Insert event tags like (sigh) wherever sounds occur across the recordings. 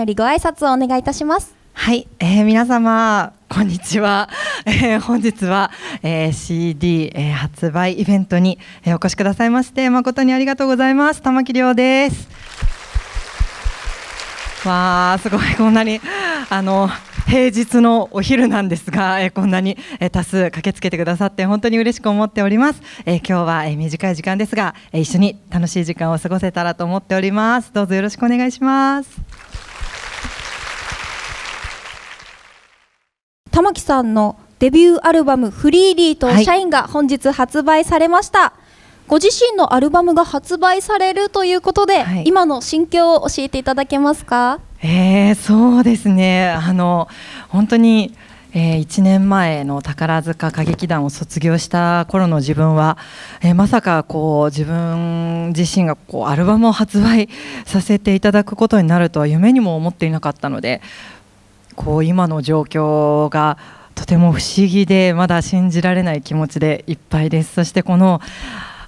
よりご挨拶をお願いいたします。はい、えー、皆様こんにちは、(laughs) えー、本日は、えー、CD、えー、発売イベントに、えー、お越しくださいまして誠にありがとうございます玉木亮ですわあすごいこんなにあの平日のお昼なんですが、えー、こんなに、えー、多数駆けつけてくださって本当に嬉しく思っております、えー、今日は、え短い時間ですが、え一緒に楽しい時間を過ごせたらと思っておりますどうぞよろしくお願いします玉木さんのデビューアルバム「フリーリーと社員」が本日発売されました、はい、ご自身のアルバムが発売されるということで、はい、今の心境を教えていただけますかえー、そうですねあの本当にえー、1年前の宝塚歌劇団を卒業した頃の自分は、えー、まさかこう自分自身がこうアルバムを発売させていただくことになるとは夢にも思っていなかったのでこう今の状況がとても不思議でまだ信じられない気持ちでいっぱいですそしてこの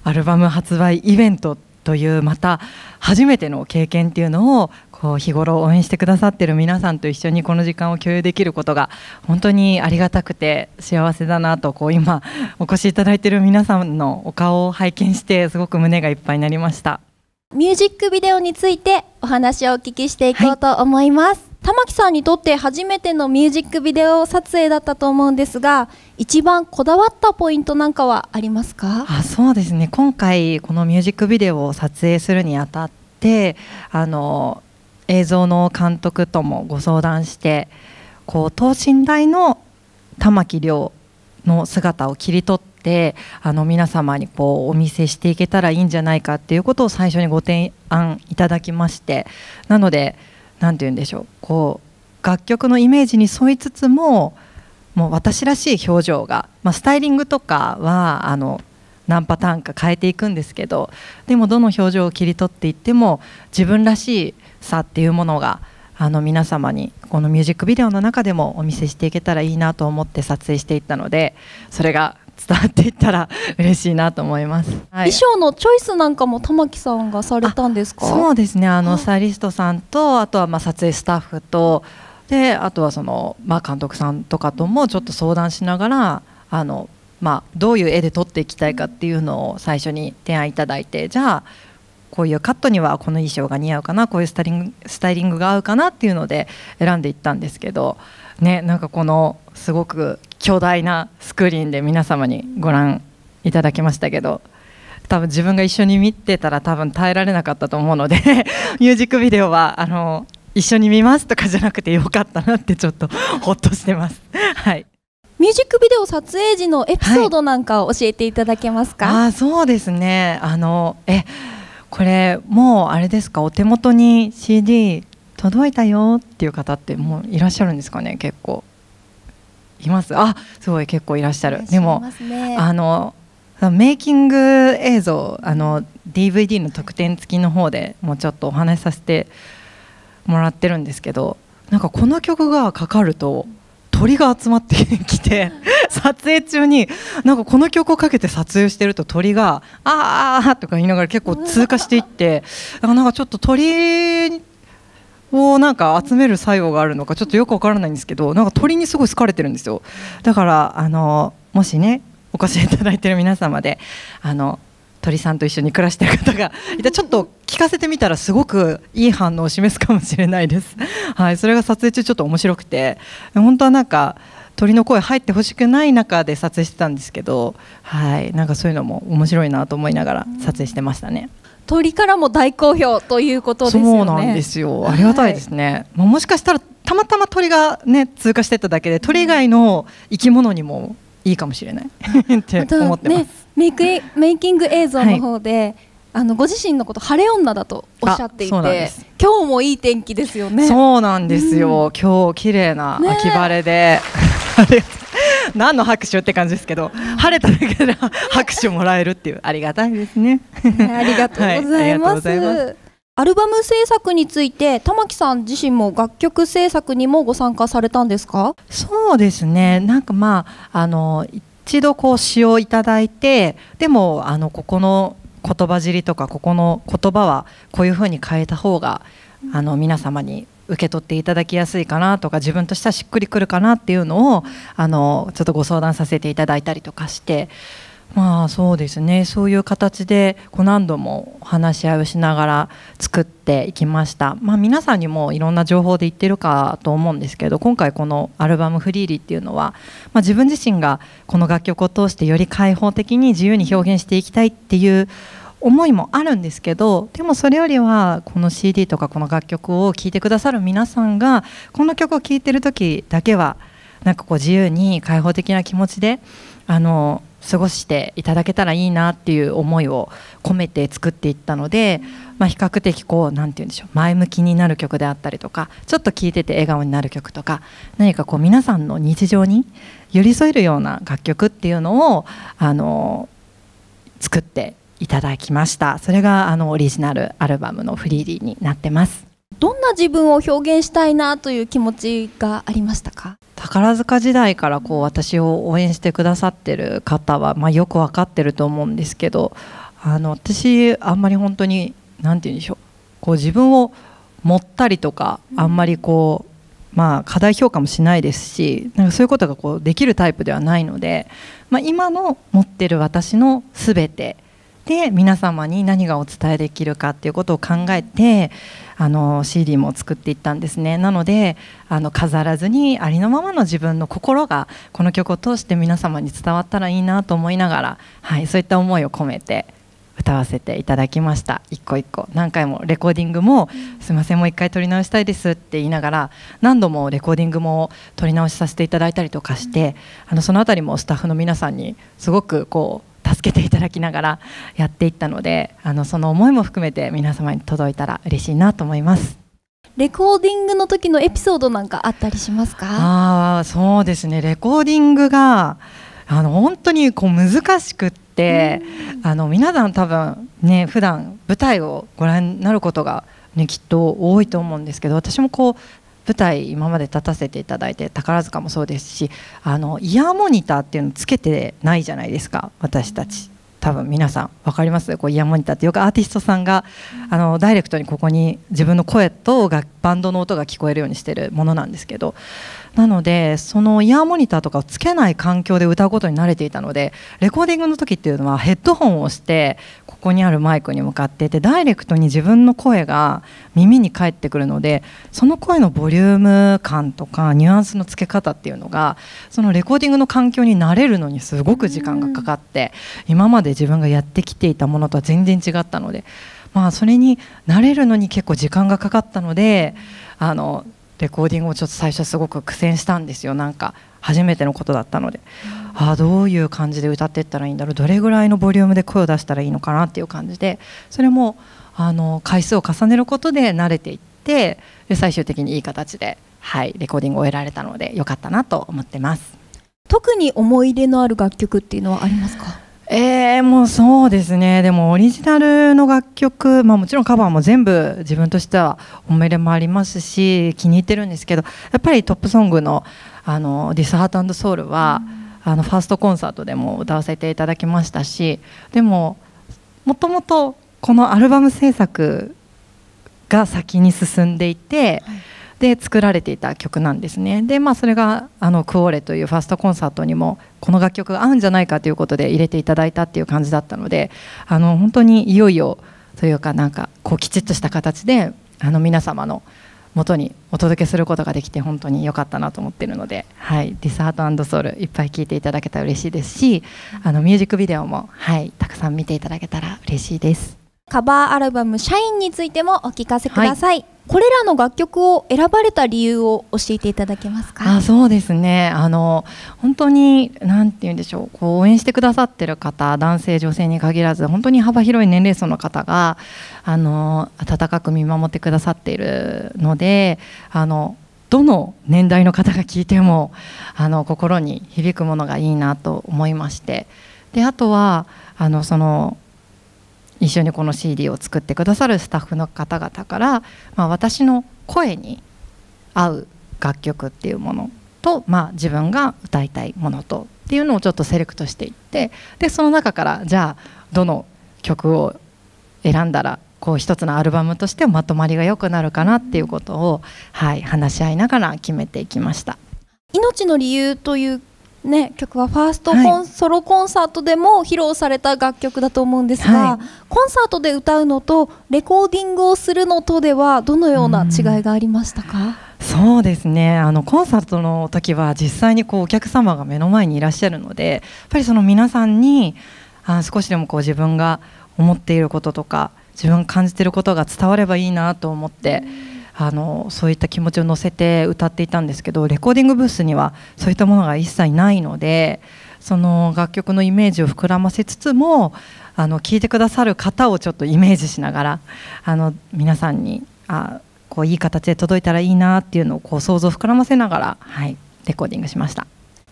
アルバム発売イベントというまた初めての経験っていうのをこう日頃応援してくださってる皆さんと一緒にこの時間を共有できることが本当にありがたくて幸せだなとこう今お越しいただいてる皆さんのお顔を拝見してすごく胸がいっぱいになりましたミュージックビデオについてお話をお聞きしていこうと思います、はい玉木さんにとって初めてのミュージックビデオ撮影だったと思うんですが一番こだわったポイントなんかはありますかあそうですね今回このミュージックビデオを撮影するにあたってあの映像の監督ともご相談してこう等身大の玉木亮の姿を切り取ってあの皆様にこうお見せしていけたらいいんじゃないかっていうことを最初にご提案いただきましてなので。何て言うんでしょうこう楽曲のイメージに沿いつつももう私らしい表情が、まあ、スタイリングとかはあの何パターンか変えていくんですけどでもどの表情を切り取っていっても自分らしさっていうものがあの皆様にこのミュージックビデオの中でもお見せしていけたらいいなと思って撮影していったのでそれが伝わっていったら嬉しいなと思います、はい、衣装のチョイスなんかも玉木さんがされたんですかそうですねあのスタイリストさんとあとはまあ撮影スタッフとであとはその、まあ、監督さんとかともちょっと相談しながらあの、まあ、どういう絵で撮っていきたいかっていうのを最初に提案いただいてじゃあこういうカットにはこの衣装が似合うかなこういうスタイリングスタイリングが合うかなっていうので選んでいったんですけどねなんかこのすごく巨大なスクリーンで皆様にご覧いただきましたけど多分自分が一緒に見てたら多分耐えられなかったと思うので (laughs) ミュージックビデオはあの一緒に見ますとかじゃなくてよかったなってちょっと (laughs) ほっとしてます。(laughs) はいミュージックビデオ撮影時のエピソードなんかを教えていただけますか、はい、あそうですねあのえこれもうあれですかお手元に CD 届いたよっていう方ってもういらっしゃるんですかね結構いますあすごい結構いらっしゃる、でもあのメイキング映像あの DVD の特典付きの方でもうちょっとお話しさせてもらってるんですけどなんかこの曲がかかると鳥が集まってきて (laughs) 撮影中になんかこの曲をかけて撮影してると鳥が「ああ」とか言いながら結構通過していってなんかちょっと鳥をなんか集める作用があるのかちょっとよくわからないんですけどなんか鳥にすごい好かれてるんですよだからあのもしねお越しいただいてる皆様であの鳥さんと一緒に暮らしてる方がいたちょっと聞かせてみたらすごくいい反応を示すかもしれないです。(laughs) はい、それが撮影中ちょっと面白くて本当はなんか鳥の声入ってほしくない中で撮影してたんですけど、はい、なんかそういうのも面白いなと思いながら撮影してましたね。うん鳥からも大好評ということですよね。そうなんですよ。ありがたいですね。はい、もしかしたらたまたま鳥がね通過してただけで鳥以外の生き物にもいいかもしれない (laughs) って思ってます。ね、メイクメイキング映像の方で、はい、あのご自身のこと晴れ女だとおっしゃっていて今日もいい天気ですよねそうなんですよ、うん、今日綺麗な秋晴れで、ね (laughs) 何の拍手って感じですけど、晴れただけで拍手もらえるっていうありがたいですね。ありがとうございます。アルバム制作について玉木さん自身も楽曲制作にもご参加されたんですかそうですねなんかまああの一度こう詩をいただいてでもあのここの言葉尻とかここの言葉はこういうふうに変えた方があの皆様に受け取っていただきやすいかなとか自分としてはしっくりくるかなっていうのをあのちょっとご相談させていただいたりとかしてまあそうですねそういう形でこう何度も話し合いをしながら作っていきました、まあ、皆さんにもいろんな情報で言ってるかと思うんですけど今回このアルバム「フリーリー」っていうのは、まあ、自分自身がこの楽曲を通してより開放的に自由に表現していきたいっていう思いもあるんですけどでもそれよりはこの CD とかこの楽曲を聴いてくださる皆さんがこの曲を聴いてる時だけはなんかこう自由に開放的な気持ちであの過ごしていただけたらいいなっていう思いを込めて作っていったので、まあ、比較的こう何て言うんでしょう前向きになる曲であったりとかちょっと聴いてて笑顔になる曲とか何かこう皆さんの日常に寄り添えるような楽曲っていうのをあの作っていただきましたそれがあのオリジナルアルバムのフリーリーになってますどんな自分を表現したいなという気持ちがありましたか宝塚時代からこう私を応援してくださってる方は、まあ、よく分かってると思うんですけどあの私あんまり本当に何て言うんでしょうこう自分を持ったりとかあんまりこう、まあ、過大評価もしないですしなんかそういうことがこうできるタイプではないので、まあ、今の持ってる私の全てで皆様に何がお伝えできるかっていうことを考えてあの CD も作っていったんですねなのであの飾らずにありのままの自分の心がこの曲を通して皆様に伝わったらいいなと思いながら、はい、そういった思いを込めて歌わせていただきました一個一個何回もレコーディングも「すいませんもう一回撮り直したいです」って言いながら何度もレコーディングも撮り直しさせていただいたりとかしてあのその辺りもスタッフの皆さんにすごくこう助けていただきながらやっていったのであのその思いも含めて皆様に届いたら嬉しいなと思います。レコーディングの時のエピソードなんかあったりしますかあそうですねレコーディングがあの本当にこう難しくって、あの皆さん多分ね普段舞台をご覧になることがね、きっと多いと思うんですけど私もこう舞台今まで立たせていただいて宝塚もそうですしあのイヤーモニターっていうのつけてないじゃないですか私たち。多分皆さん分かりますこうイヤーモニターってよくアーティストさんがあのダイレクトにここに自分の声とバンドの音が聞こえるようにしてるものなんですけどなのでそのイヤーモニターとかをつけない環境で歌うことに慣れていたのでレコーディングの時っていうのはヘッドホンをしてここにあるマイクに向かっていてダイレクトに自分の声が耳に返ってくるのでその声のボリューム感とかニュアンスのつけ方っていうのがそのレコーディングの環境に慣れるのにすごく時間がかかって今まで自分がやってきていたものとは全然違ったので。まあ、それに慣れるのに結構時間がかかったのであのレコーディングをちょっと最初すごく苦戦したんですよなんか初めてのことだったので、あどういう感じで歌っていったらいいんだろうどれぐらいのボリュームで声を出したらいいのかなっていう感じでそれもあの回数を重ねることで慣れていってで最終的にいい形で、はい、レコーディングを終えられたのでよかったなと思ってます。特に思い入れのある楽曲っていうのはありますかえー、もうそうですねでもオリジナルの楽曲、まあ、もちろんカバーも全部自分としては思いでもありますし気に入ってるんですけどやっぱりトップソングの「あのディスハートソウルは、うん、あのファーストコンサートでも歌わせていただきましたしでももともとこのアルバム制作が先に進んでいて。はいで作られていた曲なんですねで、まあ、それがあのクオーレというファーストコンサートにもこの楽曲が合うんじゃないかということで入れていただいたっていう感じだったのであの本当にいよいよというかなんかこうきちっとした形であの皆様の元にお届けすることができて本当に良かったなと思ってるので、はい、ディスハートソウルいっぱい聴いていただけたら嬉しいですしあのミュージックビデオも、はい、たくさん見ていただけたら嬉しいですカバーアルバム「シャインについてもお聞かせください、はいこれらの楽曲を選ばれた理由を教えていただけますかあそうですねあの本当に何て言うんでしょうこう応援してくださってる方男性女性に限らず本当に幅広い年齢層の方があの温かく見守ってくださっているのであのどの年代の方が聞いてもあの心に響くものがいいなと思いましてであとはあのその一緒にこの CD を作ってくださるスタッフの方々から、まあ、私の声に合う楽曲っていうものと、まあ、自分が歌いたいものとっていうのをちょっとセレクトしていってでその中からじゃあどの曲を選んだらこう一つのアルバムとしてまとまりが良くなるかなっていうことを、はい、話し合いながら決めていきました。命の理由というね、曲はファーストコン、はい、ソロコンサートでも披露された楽曲だと思うんですが、はい、コンサートで歌うのとレコーディングをするのとではどのような違いがありましたかそうですねあのコンサートの時は実際にこうお客様が目の前にいらっしゃるのでやっぱりその皆さんにあ少しでもこう自分が思っていることとか自分が感じていることが伝わればいいなと思って。うんあのそういった気持ちを乗せて歌っていたんですけどレコーディングブースにはそういったものが一切ないのでその楽曲のイメージを膨らませつつもあの聞いてくださる方をちょっとイメージしながらあの皆さんにあこういい形で届いたらいいなっていうのをこう想像膨らませながら、はい、レコーディングしました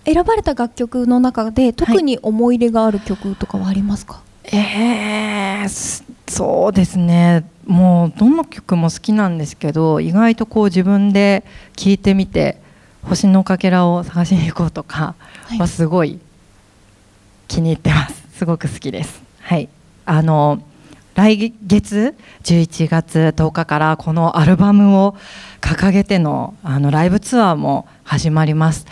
選ばれた楽曲の中で特に思い入れがある曲とかはありますか、はい、えー、そうですねもうどの曲も好きなんですけど意外とこう自分で聴いてみて「星のかけらを探しに行こう」とかはすごい気に入ってます、すごく好きです。はい、あの来月11月10日からこのアルバムを掲げてのあのライブツアーも始まります。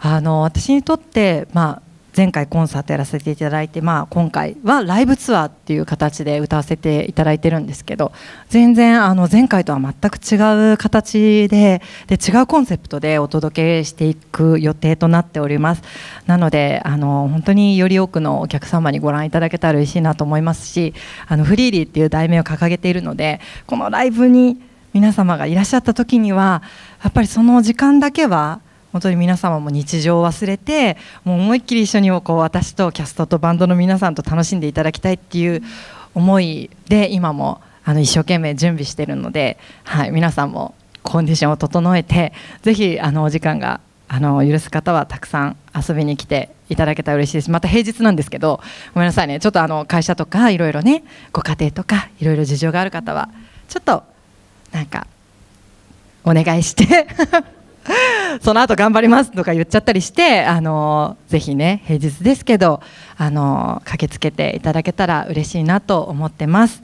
あの私にとって、まあ前回コンサートやらせていただいて、まあ、今回はライブツアーっていう形で歌わせていただいてるんですけど全然あの前回とは全く違う形でで違うコンセプトでお届けしていく予定となっておりますなのであの本当により多くのお客様にご覧いただけたら嬉しいなと思いますし「あのフリーリー」っていう題名を掲げているのでこのライブに皆様がいらっしゃった時にはやっぱりその時間だけは本当に皆様も日常を忘れてもう思いっきり一緒にこう私とキャストとバンドの皆さんと楽しんでいただきたいっていう思いで今もあの一生懸命準備しているので、はい、皆さんもコンディションを整えてぜひあのお時間があの許す方はたくさん遊びに来ていただけたら嬉しいですまた平日なんですけどごめんなさいねちょっとあの会社とかいろいろねご家庭とかいろいろ事情がある方はちょっとなんかお願いして (laughs) (laughs) その後頑張りますとか言っちゃったりしてあのぜひね平日ですけどあの駆けつけていただけたら嬉しいなと思ってます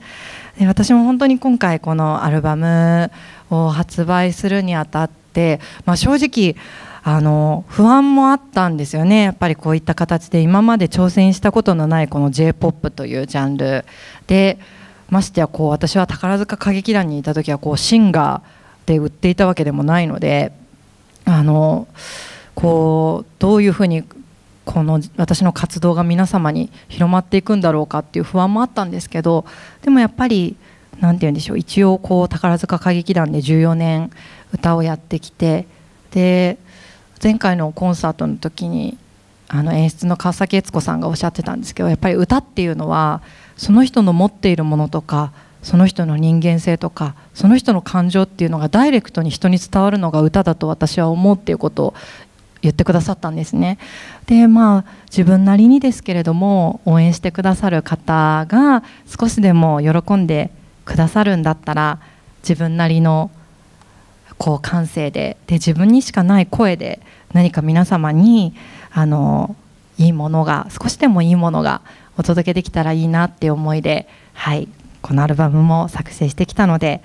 で私も本当に今回このアルバムを発売するにあたって、まあ、正直あの不安もあったんですよねやっぱりこういった形で今まで挑戦したことのないこの j p o p というジャンルでましてやこう私は宝塚歌劇団にいた時はこうシンガーで売っていたわけでもないのであのこうどういうふうにこの私の活動が皆様に広まっていくんだろうかっていう不安もあったんですけどでもやっぱり何て言うんでしょう一応こう宝塚歌劇団で14年歌をやってきてで前回のコンサートの時にあの演出の川崎悦子さんがおっしゃってたんですけどやっぱり歌っていうのはその人の持っているものとかその人の人間性とかその人の感情っていうのがダイレクトに人に伝わるのが歌だと私は思うっていうことを言ってくださったんですね。でまあ自分なりにですけれども応援してくださる方が少しでも喜んでくださるんだったら自分なりのこう感性でで自分にしかない声で何か皆様にあのいいものが少しでもいいものがお届けできたらいいなっていう思いで、はい、このアルバムも作成してきたので。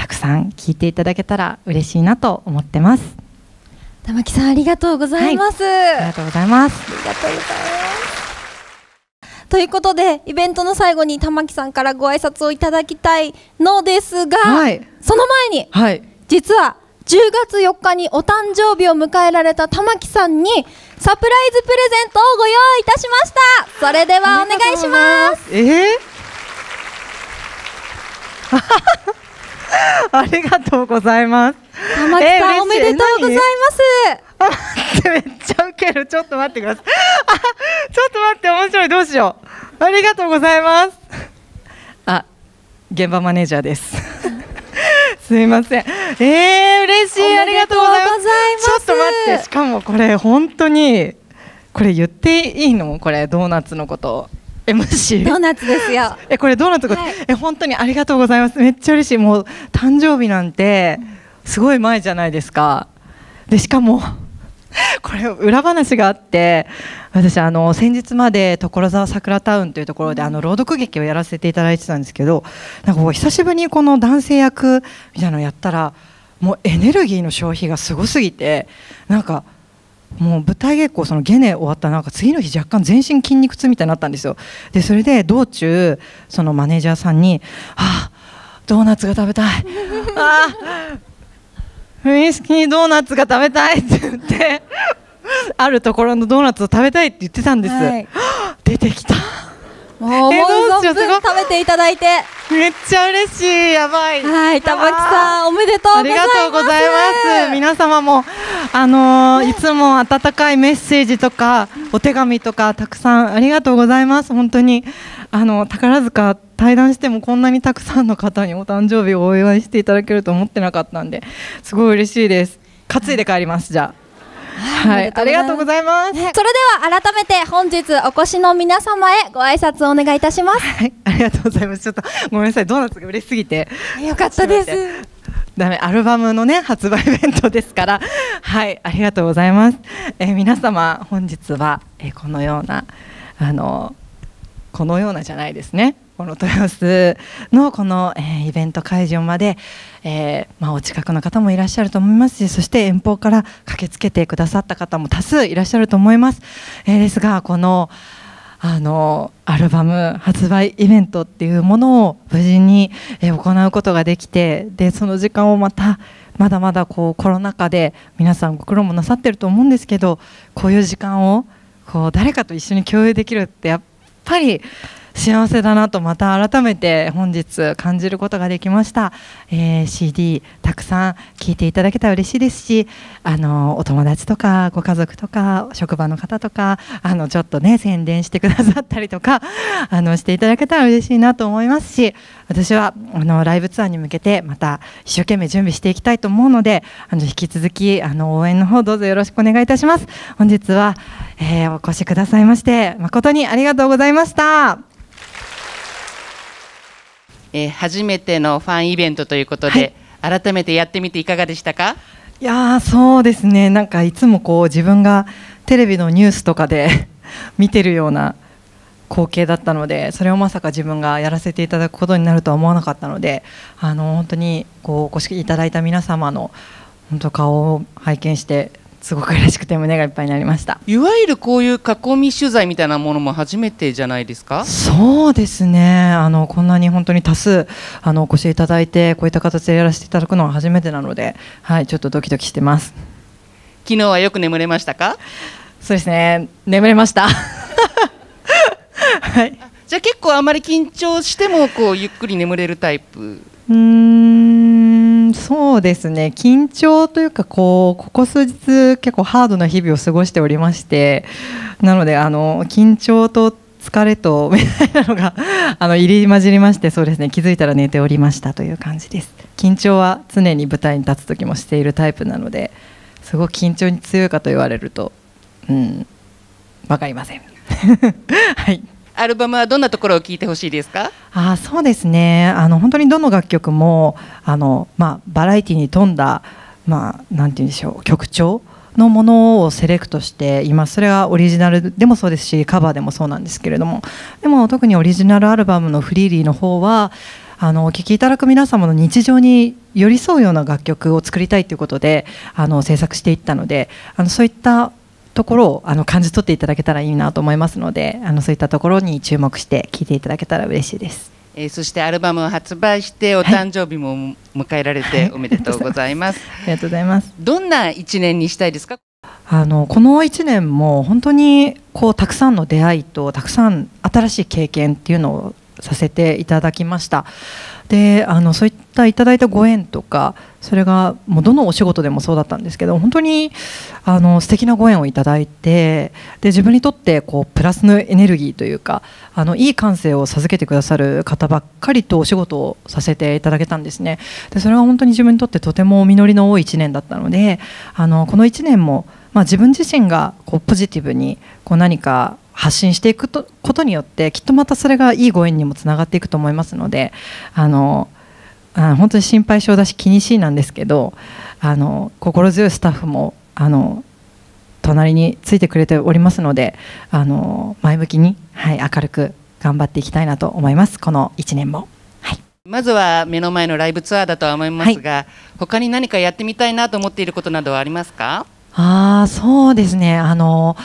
たくさん聞いていただけたら嬉しいなと思ってます玉木さんありがとうございます、はい、ありがとうございますありがとうございますということでイベントの最後に玉木さんからご挨拶をいただきたいのですが、はい、その前に、はい、実は10月4日にお誕生日を迎えられた玉木さんにサプライズプレゼントをご用意いたしましたそれではお願いしますえーありがとうございます。天木さん、えー、おめでとうございます。めっちゃウケる。ちょっと待ってください。あ、(laughs) ちょっと待って面白い。どうしよう。ありがとうございます。あ、現場マネージャーです。(laughs) すみません。えー、嬉しい。ありがとうございます。ちょっと待って。しかもこれ本当にこれ言っていいの？これドーナツのこと。えむしドーナツですよえこれドーナツ、はい、え本当にありがとうございますめっちゃ嬉しいもう誕生日なんてすごい前じゃないですかでしかも (laughs) これ裏話があって私あの先日まで所沢桜タウンというところであの朗読劇をやらせていただいてたんですけどなんかこう久しぶりにこの男性役みたいなのをやったらもうエネルギーの消費がすごすぎてなんか。もう舞台稽古そのゲネ終わったなんか次の日若干全身筋肉痛みたいになったんですよでそれで道中そのマネージャーさんに「あドーナツが食べたい」あ「ウイスキードーナツが食べたい」って言ってあるところのドーナツを食べたいって言ってたんです、はい、(gasps) 出てきたもう存分食べていただいてめっちゃ嬉しいやばいはい玉木さんおめでとうありがとうございます皆様もあのーいつも温かいメッセージとかお手紙とかたくさんありがとうございます本当にあの宝塚対談してもこんなにたくさんの方にお誕生日をお祝いしていただけると思ってなかったんですごい嬉しいです担いで帰りますじゃあはい、ありがとうございます。それでは改めて本日お越しの皆様へご挨拶をお願いいたします。はい、ありがとうございます。ちょっとごめんなさい、ドーナツが嬉しすぎて。よかったです。ダメアルバムのね発売イベントですからはいありがとうございます、えー、皆様本日は、えー、このようなあのこのようなじゃないですねこの豊洲のこの、えー、イベント会場まで、えー、まあ、お近くの方もいらっしゃると思いますしそして遠方から駆けつけてくださった方も多数いらっしゃると思います。えー、ですがこのあのアルバム発売イベントっていうものを無事に、え行うことができてでその時間をまたまだまだこうコロナ禍で皆さんご苦労もなさってると思うんですけどこういう時間をこう誰かと一緒に共有できるってやっぱり幸せだなとまた改めて本日感じることができました、えー、CD たくさん聴いていただけたら嬉しいですしあのお友達とかご家族とか職場の方とかあのちょっとね宣伝してくださったりとかあのしていただけたら嬉しいなと思いますし私はあのライブツアーに向けてまた一生懸命準備していきたいと思うのであの引き続きあの応援の方どうぞよろしくお願いいたします本日は、えー、お越しくださいまして誠にありがとうございました。えー、初めてのファンイベントということで、はい、改めてやってみていかがでしたかいやそうですねなんかいつもこう自分がテレビのニュースとかで (laughs) 見てるような光景だったのでそれをまさか自分がやらせていただくことになるとは思わなかったのであの本当にこうお越しいただいた皆様の本当顔を拝見してすごく嬉しくて胸がいっぱいになりましたいわゆるこういう囲み取材みたいなものも初めてじゃないですかそうですねあのこんなに本当に多数あのお越しいただいてこういった形でやらせていただくのは初めてなので、はい、ちょっとドキドキしてます昨日はよく眠れましたかそうですね眠れましたはいじゃあ結構あまり緊張してもこうゆっくり眠れるタイプうんそうですね緊張というかこうここ数日結構ハードな日々を過ごしておりましてなのであの緊張と疲れとみたいなのが (laughs) あの入り混じりましてそうですね気づいたら寝ておりましたという感じです緊張は常に舞台に立つ時もしているタイプなのですごく緊張に強いかと言われるとうん分かりません (laughs) はいアルバムはどんなところを聞いてほしいですかあそうですねあの本当にどの楽曲もあの、まあ、バラエティに富んだ、まあ、なんて言うんでしょう曲調のものをセレクトしていますそれはオリジナルでもそうですしカバーでもそうなんですけれどもでも特にオリジナルアルバムの「フリーリー」の方はあのお聴きいただく皆様の日常に寄り添うような楽曲を作りたいということであの制作していったのであのそういったところをあの感じ取っていただけたらいいなと思いますのであのそういったところに注目して聞いていただけたら嬉しいです。えー、そしてアルバムを発売してお誕生日も迎えられておめでとうございます。(laughs) ありがとうございます。どんな一年にしたいですか？あのこの一年も本当にこうたくさんの出会いとたくさん新しい経験っていうのをさせていただきました。であのそういったいただいたご縁とかそれがもうどのお仕事でもそうだったんですけど本当にあの素敵なご縁をいただいてで自分にとってこうプラスのエネルギーというかあのいい感性を授けてくださる方ばっかりとお仕事をさせていただけたんですねでそれは本当に自分にとってとても実りの多い1年だったのであのこの1年も、まあ、自分自身がこうポジティブにこう何か発信していくとことによってきっとまたそれがいいご縁にもつながっていくと思いますのであのあ本当に心配性だし気にしいなんですけどあの心強いスタッフもあの隣についてくれておりますのであの前向きに、はい、明るく頑張っていきたいなと思いますこの1年も。まずは目の前のライブツアーだとは思いますが、はい、他に何かやってみたいなと思っていることなどはありますかあそうですねあの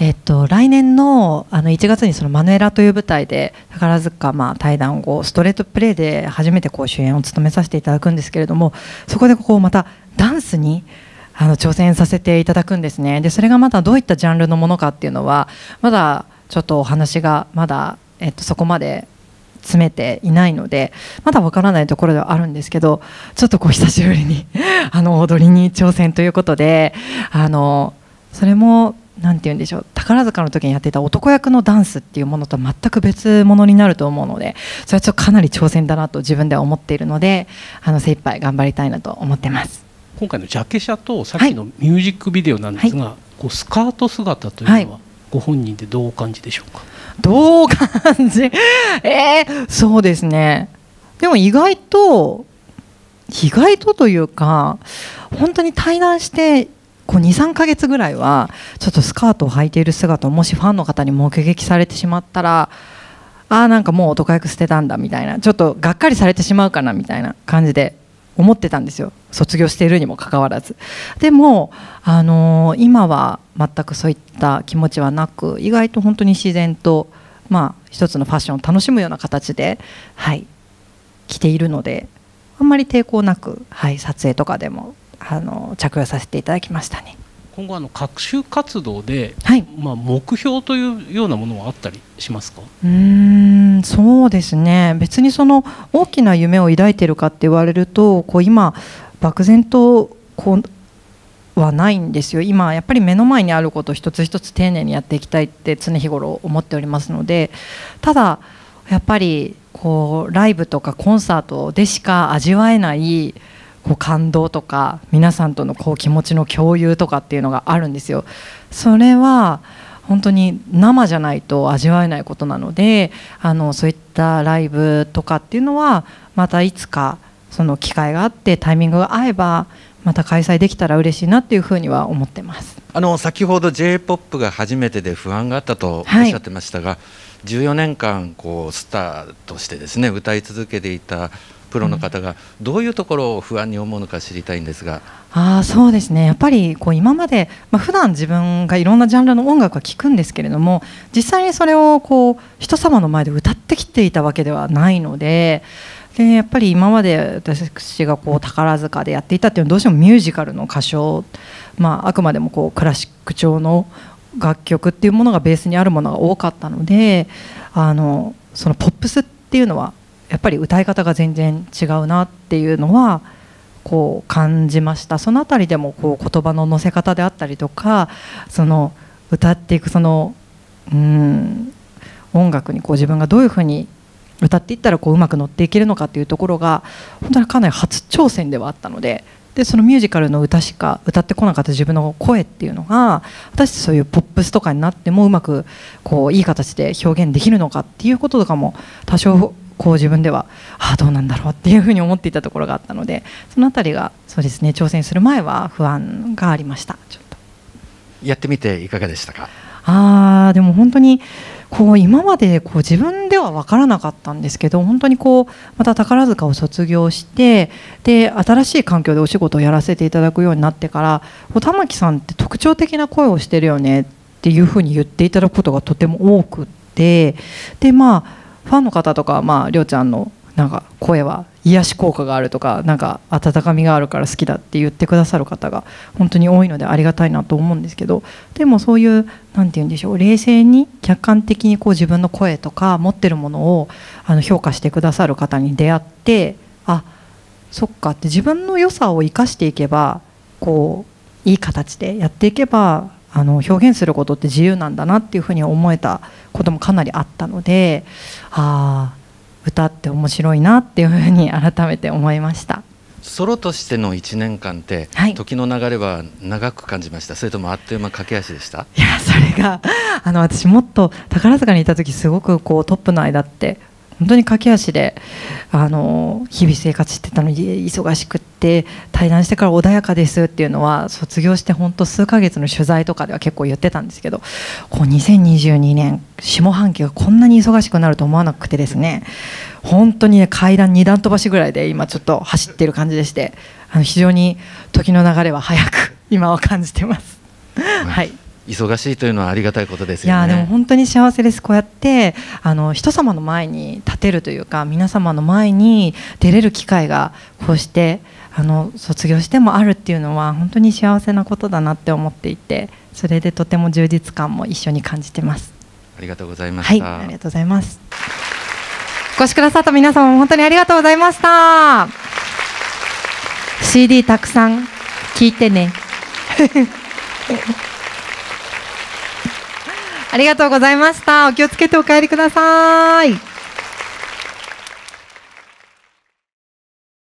えっと、来年のあの1月にそのマヌエラという舞台で宝塚、まあ、対談後ストレートプレーで初めてこう主演を務めさせていただくんですけれどもそこでこうまたダンスにあの挑戦させていただくんですねでそれがまたどういったジャンルのものかっていうのはまだちょっとお話がまだ、えっと、そこまで詰めていないのでまだわからないところではあるんですけどちょっとこう久しぶりにあの踊りに挑戦ということであのそれも何て言うんでしょう宝塚の時にやってた男役のダンスっていうものと全く別物になると思うのでそれはちょっとかなり挑戦だなと自分では思っているのであの精一杯頑張りたいなと思ってます今回のジャケ写とさっきのミュージックビデオなんですが、はい、こうスカート姿というのは、ご本人でどう感じでしょうかどう感じ (laughs) えー、そうですねでも意外と意外とというか本当に対談してこう23か月ぐらいはちょっとスカートを履いている姿をもしファンの方に目撃されてしまったらああなんかもう男役捨てたんだみたいなちょっとがっかりされてしまうかなみたいな感じで思ってたんですよ卒業しているにもかかわらずでも、あのー、今は全くそういった気持ちはなく意外と本当に自然と、まあ、一つのファッションを楽しむような形で、はい、着ているのであんまり抵抗なく、はい、撮影とかでもあの着用させていただきましたね。今後あの学習活動で、はい、まあ、目標というようなものはあったりしますかうんそうですね別にその大きな夢を抱いているかって言われるとこう今漠然とこうはないんですよ今やっぱり目の前にあることを一つ一つ丁寧にやっていきたいって常日頃思っておりますのでただやっぱりこうライブとかコンサートでしか味わえないこう感動とか皆さんとのこう気持ちの共有とかっていうのがあるんですよ。それは本当に生じゃないと味わえないことなのであのそういったライブとかっていうのはまたいつかその機会があってタイミングが合えばまた開催できたら嬉しいなっていうふうには思ってますあの先ほど j p o p が初めてで不安があったとおっしゃってましたが、はい、14年間こうスターとしてですね歌い続けていたプロの方がどういうところを不安に思うのか知りたいんですが。あそうですねやっぱりこう今まで、まあ、普段自分がいろんなジャンルの音楽は聴くんですけれども実際にそれをこう人様の前で歌ってきていたわけではないので。でやっぱり今まで私がこう宝塚でやっていたっていうのはどうしてもミュージカルの歌唱、まあ、あくまでもこうクラシック調の楽曲っていうものがベースにあるものが多かったのであのそのポップスっていうのはやっぱり歌い方が全然違うなっていうのはこう感じましたその辺りでもこう言葉の乗せ方であったりとかその歌っていくそのうん音楽にこう自分がどういうふうに歌っていったらこううまく乗っていけるのかっていうところが本当にかなり初挑戦ではあったのででそのミュージカルの歌しか歌ってこなかった自分の声っていうのが果たしてそういうポップスとかになってもうまくこういい形で表現できるのかっていうこととかも多少こう自分ではああどうなんだろうっていうふうに思っていたところがあったのでその辺りがそうですね挑戦する前は不安がありましたちょっとやってみていかがでしたかあでも本当にこう今までこう自分では分からなかったんですけど本当にこうまた宝塚を卒業してで新しい環境でお仕事をやらせていただくようになってから玉木さんって特徴的な声をしてるよねっていうふうに言っていただくことがとても多くてでまあファンの方とか、まあ、りょうちゃんのなんか声は癒し効果があるとかなんか温かみがあるから好きだって言ってくださる方が本当に多いのでありがたいなと思うんですけどでもそういう何て言うんでしょう冷静に客観的にこう自分の声とか持ってるものをあの評価してくださる方に出会ってあそっかって自分の良さを生かしていけばこういい形でやっていけばあの表現することって自由なんだなっていうふうに思えたこともかなりあったのでああ歌って面白いなっていうふうに改めて思いましたソロとしての1年間って、はい、時の流れは長く感じましたそれともあっという間駆け足でしたいやそれがあの私もっと宝塚にいた時すごくこうトップの間って本当に駆け足であの日々生活してたのに忙しくって対談してから穏やかですっていうのは卒業して本当数ヶ月の取材とかでは結構言ってたんですけどこう2022年下半期がこんなに忙しくなると思わなくてですね本当に、ね、階段2段飛ばしぐらいで今ちょっと走ってる感じでしてあの非常に時の流れは早く今は感じてます。はい忙しいというのはありがたいことですよね。いやでも本当に幸せです。こうやってあの人様の前に立てるというか皆様の前に出れる機会がこうしてあの卒業してもあるっていうのは本当に幸せなことだなって思っていて、それでとても充実感も一緒に感じてます。ありがとうございました。はい、ありがとうございます。お越しくださった皆様も本当にありがとうございました。(laughs) CD たくさん聞いてね。ありがとうございました。お気をつけてお帰りください。